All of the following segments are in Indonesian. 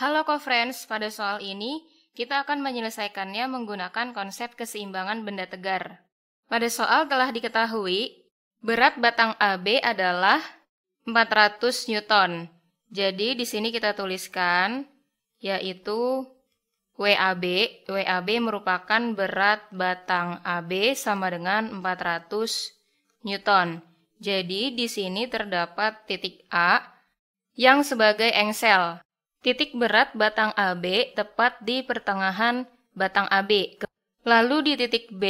Halo co-friends, pada soal ini kita akan menyelesaikannya menggunakan konsep keseimbangan benda tegar. Pada soal telah diketahui, berat batang AB adalah 400 Newton. Jadi di sini kita tuliskan yaitu WAB. WAB merupakan berat batang AB sama dengan 400 Newton. Jadi di sini terdapat titik A yang sebagai engsel. Titik berat batang AB tepat di pertengahan batang AB. Lalu di titik B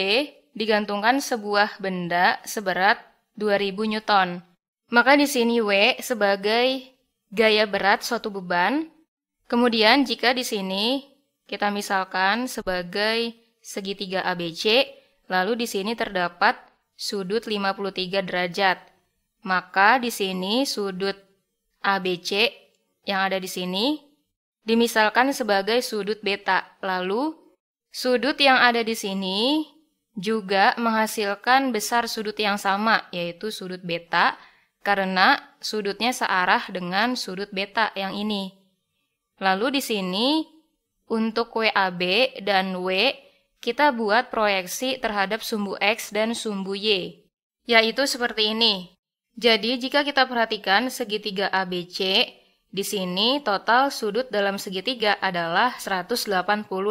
digantungkan sebuah benda seberat 2000 Newton. Maka di sini W sebagai gaya berat suatu beban. Kemudian jika di sini kita misalkan sebagai segitiga ABC, lalu di sini terdapat sudut 53 derajat. Maka di sini sudut ABC yang ada di sini dimisalkan sebagai sudut beta. Lalu, sudut yang ada di sini juga menghasilkan besar sudut yang sama, yaitu sudut beta, karena sudutnya searah dengan sudut beta yang ini. Lalu di sini, untuk WAB dan W, kita buat proyeksi terhadap sumbu X dan sumbu Y, yaitu seperti ini. Jadi, jika kita perhatikan segitiga ABC, di sini total sudut dalam segitiga adalah 180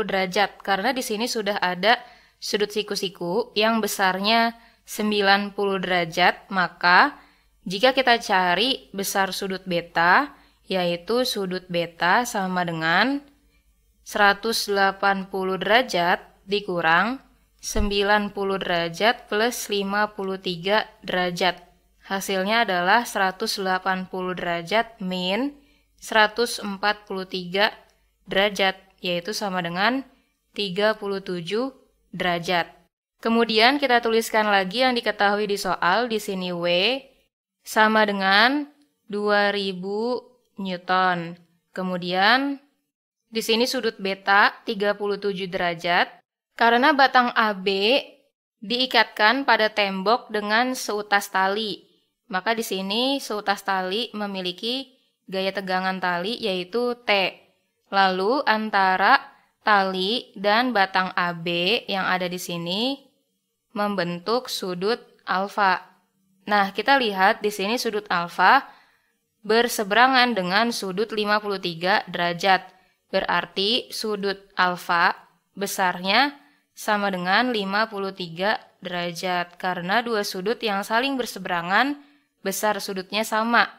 derajat karena di sini sudah ada sudut siku-siku yang besarnya 90 derajat, maka jika kita cari besar sudut beta yaitu sudut beta sama dengan 180 derajat dikurang 90 derajat plus 53 derajat. Hasilnya adalah 180 derajat min 143 derajat, yaitu sama dengan 37 derajat. Kemudian kita tuliskan lagi yang diketahui di soal, di sini W sama dengan 2000 Newton. Kemudian di sini sudut beta 37 derajat karena batang AB diikatkan pada tembok dengan seutas tali. Maka di sini seutas tali memiliki gaya tegangan tali yaitu T. Lalu antara tali dan batang AB yang ada di sini membentuk sudut alfa. Nah, kita lihat di sini sudut alfa berseberangan dengan sudut 53 derajat. Berarti sudut alfa besarnya sama dengan 53 derajat karena dua sudut yang saling berseberangan besar sudutnya sama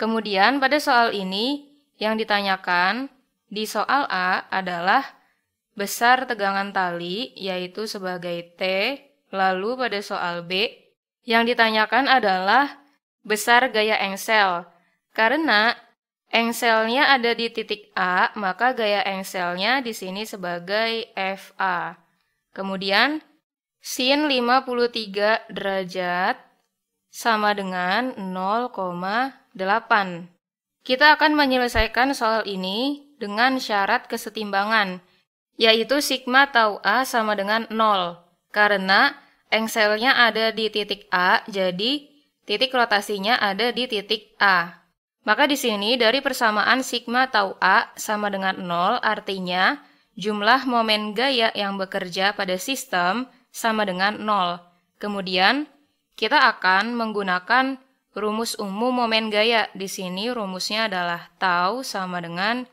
Kemudian pada soal ini, yang ditanyakan di soal A adalah besar tegangan tali, yaitu sebagai T, lalu pada soal B, yang ditanyakan adalah besar gaya engsel, karena engselnya ada di titik A, maka gaya engselnya di sini sebagai FA. Kemudian, sin 53 derajat sama dengan 0, 8. Kita akan menyelesaikan soal ini dengan syarat kesetimbangan, yaitu sigma tau A sama dengan 0, karena engselnya ada di titik A, jadi titik rotasinya ada di titik A. Maka di sini dari persamaan sigma tau A sama dengan 0 artinya jumlah momen gaya yang bekerja pada sistem sama dengan 0. Kemudian kita akan menggunakan Rumus umum momen gaya di sini rumusnya adalah tau sama dengan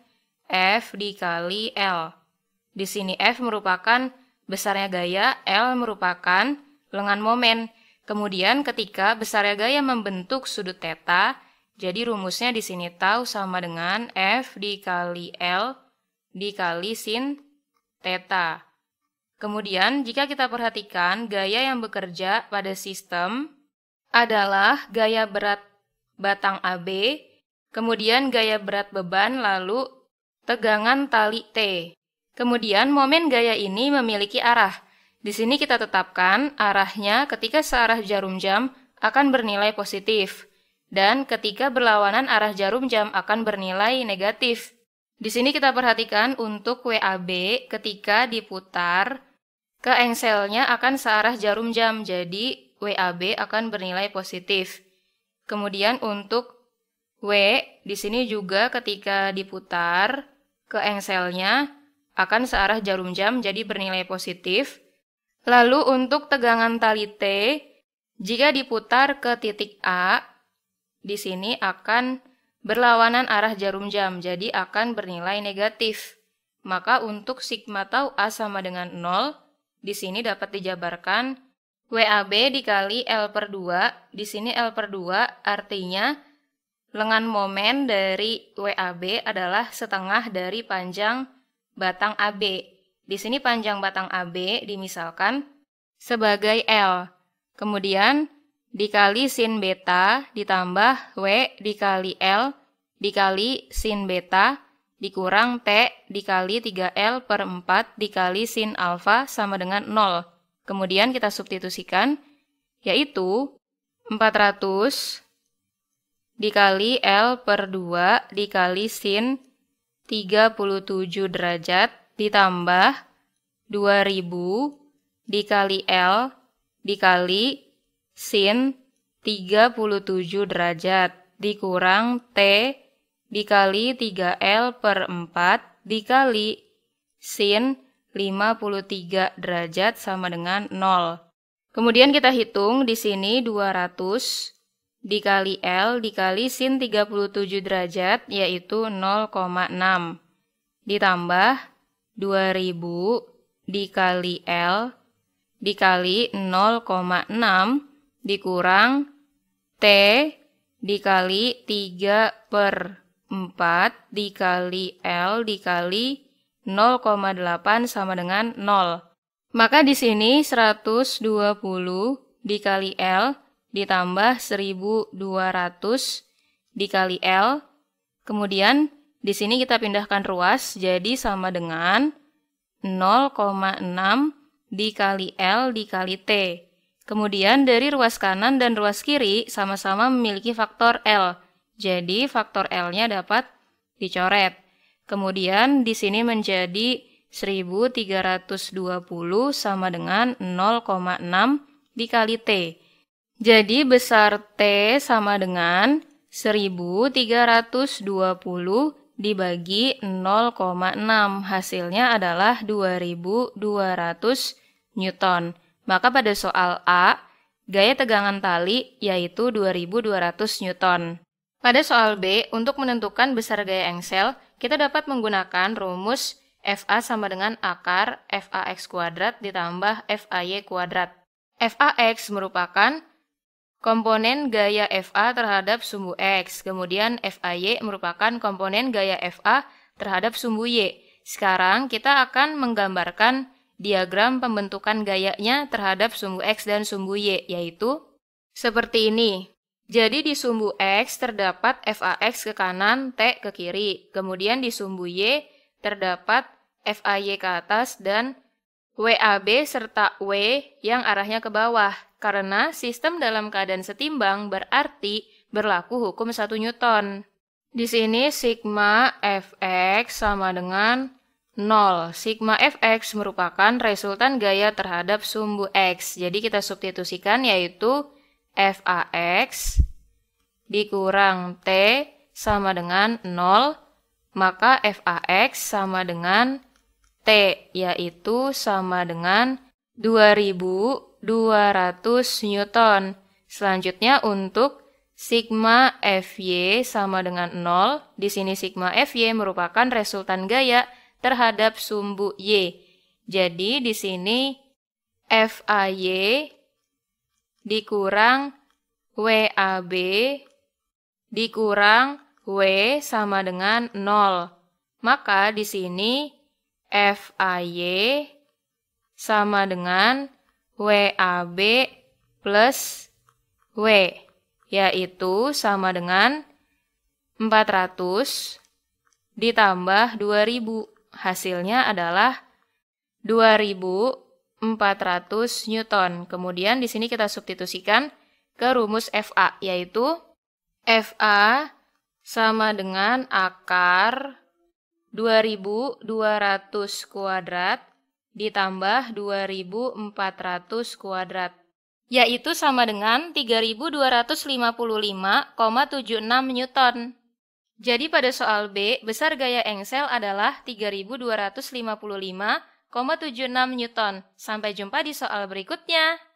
F dikali L. Di sini F merupakan besarnya gaya, L merupakan lengan momen. Kemudian ketika besarnya gaya membentuk sudut theta, jadi rumusnya di sini tau sama dengan F dikali L dikali sin theta. Kemudian jika kita perhatikan gaya yang bekerja pada sistem adalah gaya berat batang AB, kemudian gaya berat beban, lalu tegangan tali T. Kemudian momen gaya ini memiliki arah. Di sini kita tetapkan arahnya ketika searah jarum jam akan bernilai positif, dan ketika berlawanan arah jarum jam akan bernilai negatif. Di sini kita perhatikan untuk WAB ketika diputar, ke engselnya akan searah jarum jam, jadi WAB akan bernilai positif. Kemudian untuk W di sini juga ketika diputar ke engselnya akan searah jarum jam jadi bernilai positif. Lalu untuk tegangan tali T jika diputar ke titik A di sini akan berlawanan arah jarum jam jadi akan bernilai negatif. Maka untuk sigma tau A sama dengan 0 di sini dapat dijabarkan WAB dikali L per 2, di sini L per 2 artinya lengan momen dari WAB adalah setengah dari panjang batang AB. Di sini panjang batang AB dimisalkan sebagai L. Kemudian dikali sin beta ditambah W dikali L dikali sin beta dikurang T dikali 3L per 4 dikali sin alfa sama dengan 0. Kemudian kita substitusikan, yaitu 400 dikali L per 2 dikali sin 37 derajat ditambah 2000 dikali L dikali sin 37 derajat dikurang T dikali 3L per 4 dikali sin 53 derajat sama dengan 0. Kemudian kita hitung di sini 200 dikali L dikali sin 37 derajat yaitu 0,6 ditambah 2000 dikali L dikali 0,6 dikurang T dikali 3 per 4 dikali L dikali 0,8 sama dengan 0. Maka di sini 120 dikali L ditambah 1200 dikali L. Kemudian di sini kita pindahkan ruas jadi sama dengan 0,6 dikali L dikali T. Kemudian dari ruas kanan dan ruas kiri sama-sama memiliki faktor L. Jadi faktor L-nya dapat dicoret. Kemudian di sini menjadi 1320 sama dengan 0,6 dikali T. Jadi besar T sama dengan 1320 dibagi 0,6 hasilnya adalah 2200 Newton. Maka pada soal A, gaya tegangan tali yaitu 2200 Newton. Pada soal B, untuk menentukan besar gaya engsel, kita dapat menggunakan rumus FA sama dengan akar FAX kuadrat ditambah FAY kuadrat. FAX merupakan komponen gaya FA terhadap sumbu X, kemudian FAY merupakan komponen gaya FA terhadap sumbu Y. Sekarang kita akan menggambarkan diagram pembentukan gayanya terhadap sumbu X dan sumbu Y, yaitu seperti ini. Jadi di sumbu X terdapat FAX ke kanan, T ke kiri. Kemudian di sumbu Y terdapat FAY ke atas dan WAB serta W yang arahnya ke bawah. Karena sistem dalam keadaan setimbang berarti berlaku hukum 1 Newton. Di sini sigma Fx sama dengan 0. Sigma Fx merupakan resultan gaya terhadap sumbu X. Jadi kita substitusikan yaitu fax dikurang t sama dengan 0, maka fax sama dengan t, yaitu sama dengan 2200 Newton. Selanjutnya untuk sigma FY sama dengan 0, di sini sigma FY merupakan resultan gaya terhadap sumbu Y. Jadi di sini FAY dikurang WAB dikurang W sama dengan 0. Maka di sini FAY sama dengan WAB plus W, yaitu sama dengan 400 ditambah 2000. Hasilnya adalah 2000 400 Newton. Kemudian di sini kita substitusikan ke rumus FA, yaitu FA sama dengan akar 2200 kuadrat ditambah 2400 kuadrat, yaitu sama dengan 3255,76 Newton. Jadi pada soal B, besar gaya engsel adalah 3255 0,76 Newton. Sampai jumpa di soal berikutnya.